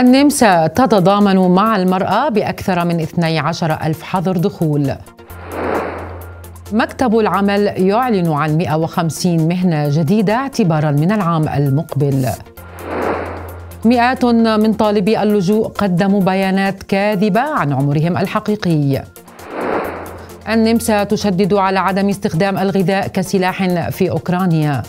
النمسا تتضامن مع المرأة بأكثر من 12 ألف حظر دخول مكتب العمل يعلن عن 150 مهنة جديدة اعتبارا من العام المقبل مئات من طالبي اللجوء قدموا بيانات كاذبة عن عمرهم الحقيقي النمسا تشدد على عدم استخدام الغذاء كسلاح في أوكرانيا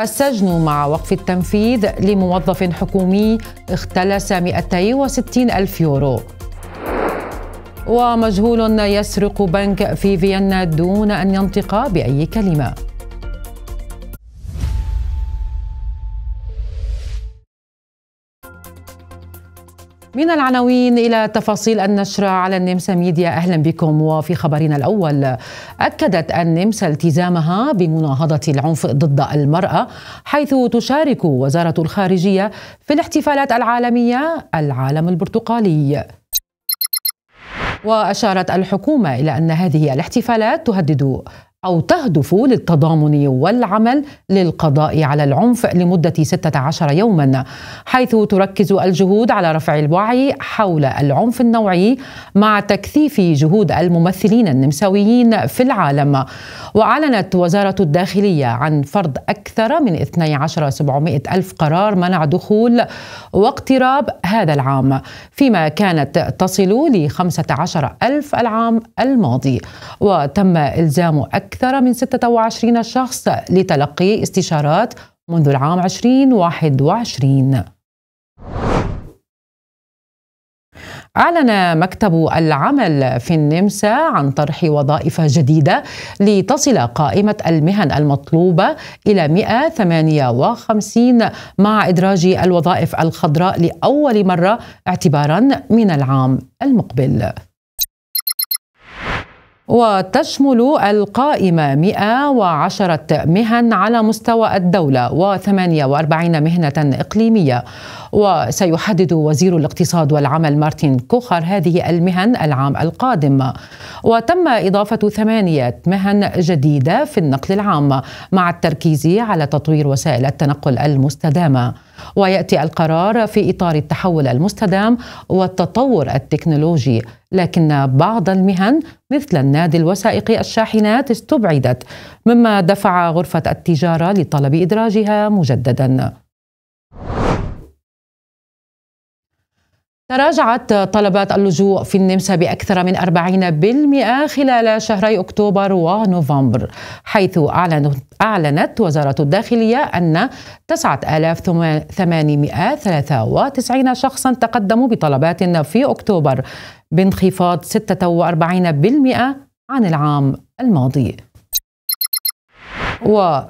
السجن مع وقف التنفيذ لموظف حكومي اختلس 260 ألف يورو ومجهول يسرق بنك في فيينا دون أن ينطق بأي كلمة من العناوين إلى تفاصيل النشرة على النمسا ميديا أهلا بكم وفي خبرنا الأول أكدت النمسا التزامها بمناهضة العنف ضد المرأة حيث تشارك وزارة الخارجية في الاحتفالات العالمية العالم البرتقالي وأشارت الحكومة إلى أن هذه الاحتفالات تهدد أو تهدف للتضامن والعمل للقضاء على العنف لمدة 16 يوما حيث تركز الجهود على رفع الوعي حول العنف النوعي مع تكثيف جهود الممثلين النمساويين في العالم وأعلنت وزارة الداخلية عن فرض أكثر من 12 700 ألف قرار منع دخول واقتراب هذا العام فيما كانت تصل ل 15 ألف العام الماضي وتم إلزام أكثر أكثر من 26 شخص لتلقي استشارات منذ العام 2021 أعلن مكتب العمل في النمسا عن طرح وظائف جديدة لتصل قائمة المهن المطلوبة إلى 158 مع إدراج الوظائف الخضراء لأول مرة اعتبارا من العام المقبل. وتشمل القائمة 110 مهن على مستوى الدولة و48 مهنة إقليمية وسيحدد وزير الاقتصاد والعمل مارتن كوخر هذه المهن العام القادم وتم إضافة ثمانية مهن جديدة في النقل العام مع التركيز على تطوير وسائل التنقل المستدامة وياتي القرار في اطار التحول المستدام والتطور التكنولوجي لكن بعض المهن مثل النادي الوثائقي الشاحنات استبعدت مما دفع غرفه التجاره لطلب ادراجها مجددا تراجعت طلبات اللجوء في النمسا بأكثر من 40% خلال شهري أكتوبر ونوفمبر حيث أعلنت أعلنت وزارة الداخلية أن 9893 شخصا تقدموا بطلبات في أكتوبر بانخفاض 46% عن العام الماضي و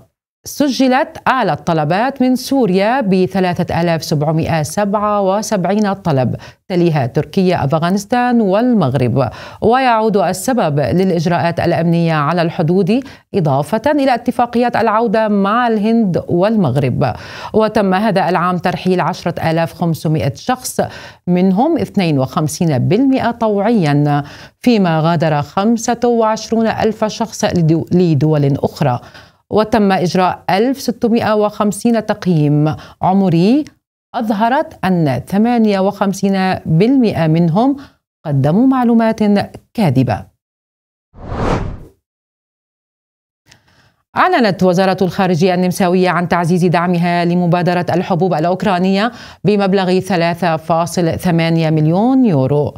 سجلت أعلى الطلبات من سوريا ب 3777 طلب تليها تركيا أفغانستان والمغرب ويعود السبب للإجراءات الأمنية على الحدود إضافة إلى اتفاقيات العودة مع الهند والمغرب وتم هذا العام ترحيل 10500 شخص منهم 52% طوعيا فيما غادر 25000 شخص لدول أخرى وتم إجراء 1650 تقييم عمري أظهرت أن 58% منهم قدموا معلومات كاذبة أعلنت وزارة الخارجية النمساوية عن تعزيز دعمها لمبادرة الحبوب الأوكرانية بمبلغ 3.8 مليون يورو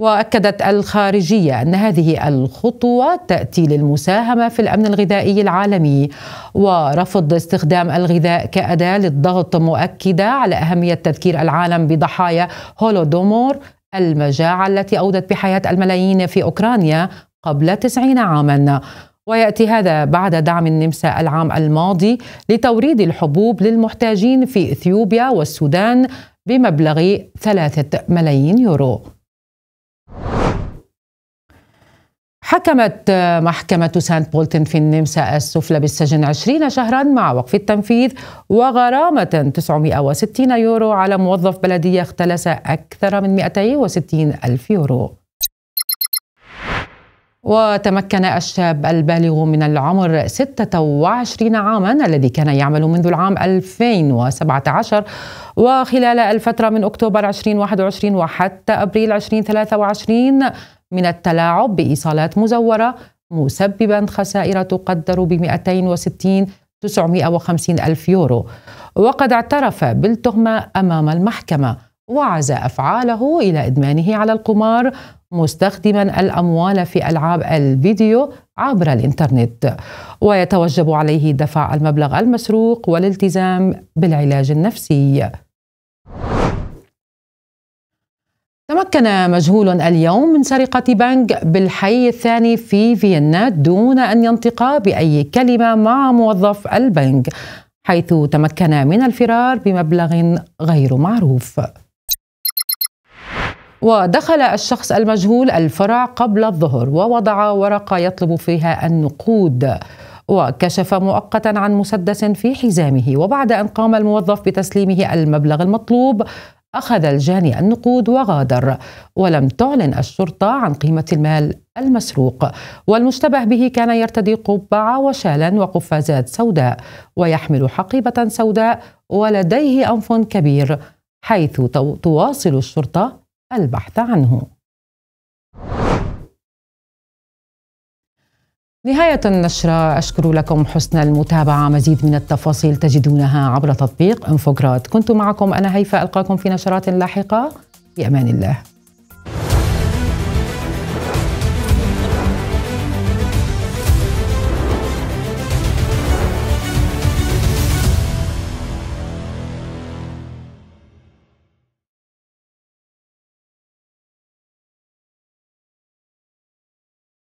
واكدت الخارجيه ان هذه الخطوه تاتي للمساهمه في الامن الغذائي العالمي ورفض استخدام الغذاء كاداه للضغط مؤكده على اهميه تذكير العالم بضحايا هولودومور المجاعه التي اودت بحياه الملايين في اوكرانيا قبل تسعين عاما وياتي هذا بعد دعم النمسا العام الماضي لتوريد الحبوب للمحتاجين في اثيوبيا والسودان بمبلغ ثلاثه ملايين يورو حكمت آه، محكمة سانت بولتن في النمسا السفلى بالسجن 20 شهرا مع وقف التنفيذ وغرامة 960 يورو على موظف بلدية اختلس أكثر من 260 ألف يورو وتمكن الشاب البالغ من العمر 26 عاما الذي كان يعمل منذ العام 2017 وخلال الفترة من أكتوبر 2021 وحتى أبريل 2023 من التلاعب بإيصالات مزورة مسببا خسائر تقدر ب 260 950 ألف يورو وقد اعترف بالتهمة أمام المحكمة وعزى أفعاله إلى إدمانه على القمار مستخدما الأموال في ألعاب الفيديو عبر الإنترنت ويتوجب عليه دفع المبلغ المسروق والالتزام بالعلاج النفسي تمكن مجهول اليوم من سرقة بنك بالحي الثاني في فيينا دون أن ينطق بأي كلمة مع موظف البنك حيث تمكن من الفرار بمبلغ غير معروف ودخل الشخص المجهول الفرع قبل الظهر ووضع ورقة يطلب فيها النقود وكشف مؤقتا عن مسدس في حزامه وبعد أن قام الموظف بتسليمه المبلغ المطلوب أخذ الجاني النقود وغادر ولم تعلن الشرطة عن قيمة المال المسروق والمشتبه به كان يرتدي قبعة وشالا وقفازات سوداء ويحمل حقيبة سوداء ولديه أنف كبير حيث تواصل الشرطة البحث عنه نهاية النشرة أشكر لكم حسن المتابعة مزيد من التفاصيل تجدونها عبر تطبيق انفوجراد كنت معكم أنا هيفاء ألقاكم في نشرات لاحقة بأمان الله